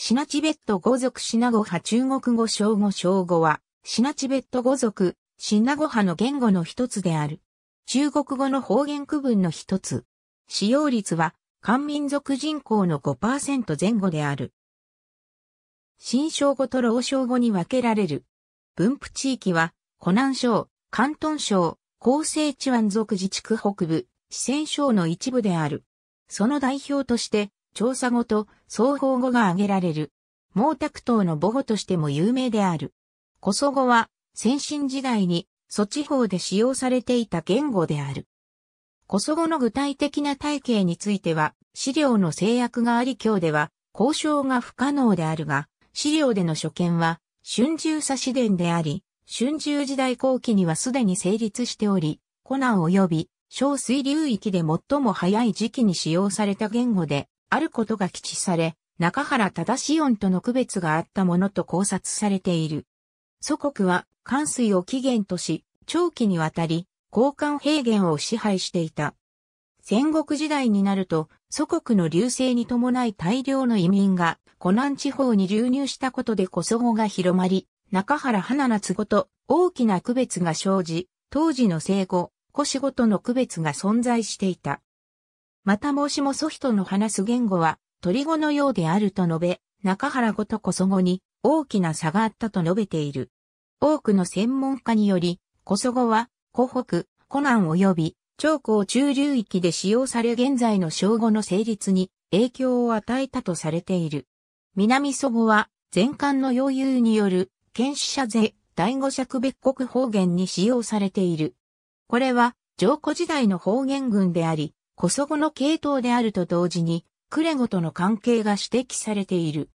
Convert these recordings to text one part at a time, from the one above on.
シナチベット語族シナゴ派中国語小語小語は、シナチベット語族、シナゴ派の言語の一つである。中国語の方言区分の一つ。使用率は、漢民族人口の5%前後である。新小語と老小語に分けられる。分布地域は、湖南省、広東省、広西地湾族自治区北部、四川省の一部である。その代表として、調査語と双方語が挙げられる。毛沢東の母語としても有名である。コソ語は先進時代に措地方で使用されていた言語である。コソ語の具体的な体系については資料の制約があり今日では交渉が不可能であるが、資料での所見は春秋差し伝であり、春秋時代後期にはすでに成立しており、コナン及び小水流域で最も早い時期に使用された言語であることが基地され、中原忠音との区別があったものと考察されている。祖国は関水を起源とし、長期にわたり、交換平原を支配していた。戦国時代になると、祖国の流星に伴い大量の移民が、湖南地方に流入したことで小ソ語が広まり、中原花夏語と大きな区別が生じ、当時の生語、古ご語との区別が存在していた。またもしもソヒトの話す言語は、鳥語のようであると述べ、中原語とコソ語に大きな差があったと述べている。多くの専門家により、コソ語は、湖北、湖南及び、長江中流域で使用され現在の小語の成立に影響を与えたとされている。南祖語は、全漢の余有による、剣士者税、第五尺別国方言に使用されている。これは、上古時代の方言群であり、コソゴの系統であると同時に、クレゴとの関係が指摘されている。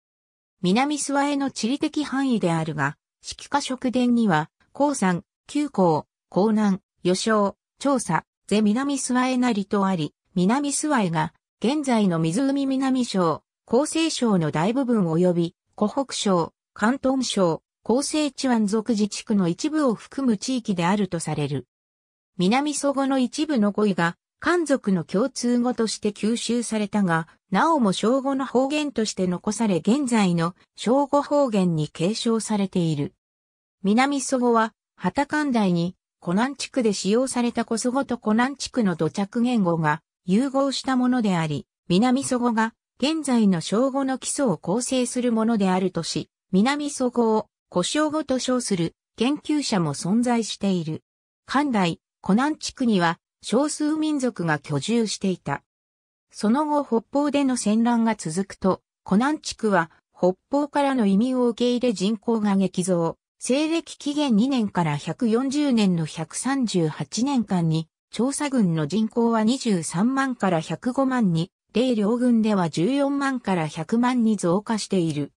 南諏訪への地理的範囲であるが、四季化食伝には、高山、旧高、高南、予想、調査、ゼ南諏訪へなりとあり、南諏訪へが、現在の湖南省、厚生省の大部分及び、湖北省、関東省、厚生地湾属自治区の一部を含む地域であるとされる。南祖語の一部の語彙が、漢族の共通語として吸収されたが、なおも小語の方言として残され現在の小語方言に継承されている。南祖語は、旗関台に、湖南地区で使用された古祖語と湖南地区の土着言語が融合したものであり、南祖語が現在の小語の基礎を構成するものであるとし、南祖語を古小語と称する研究者も存在している。関代、湖南地区には少数民族が居住していた。その後北方での戦乱が続くと、湖南地区は北方からの移民を受け入れ人口が激増。西暦紀元2年から140年の138年間に、調査軍の人口は23万から105万に、霊両軍では14万から100万に増加している。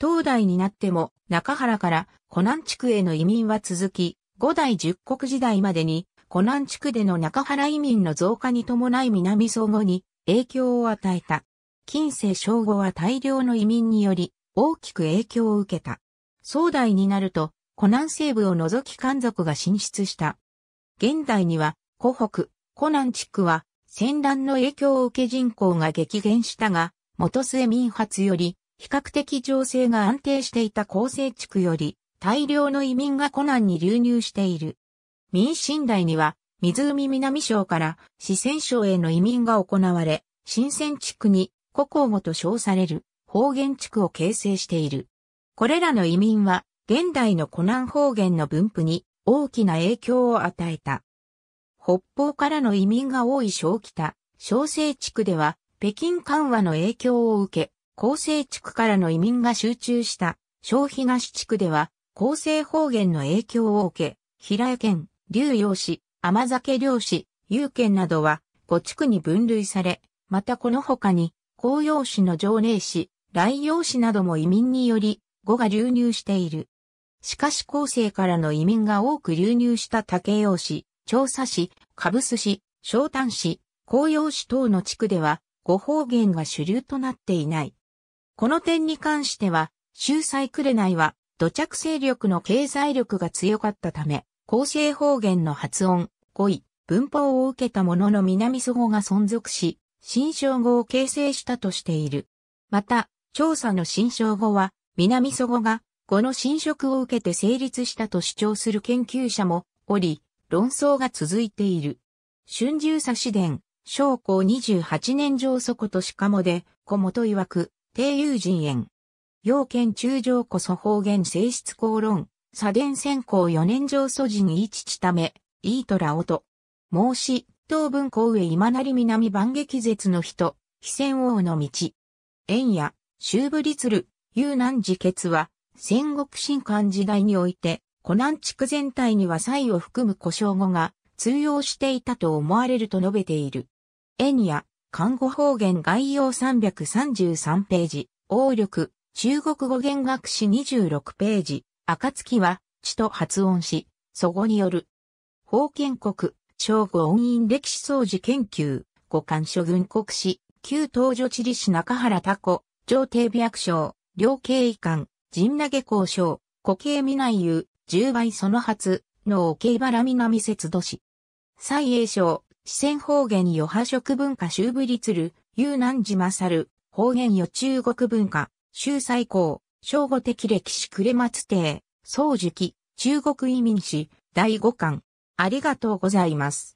東大になっても中原から湖南地区への移民は続き、五代十国時代までに湖南地区での中原移民の増加に伴い南相互に影響を与えた。近世正午は大量の移民により大きく影響を受けた。壮大になると、湖南西部を除き漢族が進出した。現代には、湖北、湖南地区は戦乱の影響を受け人口が激減したが、元末民発より、比較的情勢が安定していた厚生地区より、大量の移民が湖南に流入している。民進代には、湖南省から四川省への移民が行われ、新鮮地区に古港語と称される方言地区を形成している。これらの移民は、現代の湖南方言の分布に大きな影響を与えた。北方からの移民が多い小北、小西地区では、北京緩和の影響を受け、厚生地区からの移民が集中した、小東地区では、厚生方言の影響を受け、平屋県、竜陽市、甘酒漁師、有権などは5地区に分類され、またこの他に、紅葉市の条例市、雷陽市なども移民により、語が流入している。しかし後世からの移民が多く流入した竹陽市、調査市、株須氏、小丹市、紅葉市等の地区では、語方言が主流となっていない。この点に関しては、秀才いは土着勢力の経済力が強かったため、厚生方言の発音、語彙、文法を受けたものの南祖語が存続し、新称語を形成したとしている。また、調査の新称語は、南祖語が、語の侵食を受けて成立したと主張する研究者もおり、論争が続いている。春秋左四伝、将二28年上祖古と鹿もで、小元曰く、低友人縁。要件中上こそ方言性質公論、左伝先行四年上祖人一父ため、いいとらおと。孟子、東文公上今なり南万劇絶の人、非戦王の道。縁や、修武立る、有南寺決は、戦国新漢時代において、湖南地区全体には祭を含む古称語が通用していたと思われると述べている。縁や、看護方言概要333ページ、応力、中国語言学史26ページ、暁は、地と発音し、祖語による。封建国、正午音韻歴史掃除研究、五官諸軍国史、旧東女地理史中原多古、上帝役省、両経遺官、陣投交渉、古形未内遊、十倍その初、の慶な南節度市。蔡英省、四川方言余波食文化修部立る、有南寺勝る、方言余中国文化、修最高、正午的歴史暮松邸、宗樹記、中国移民史、第5巻。ありがとうございます。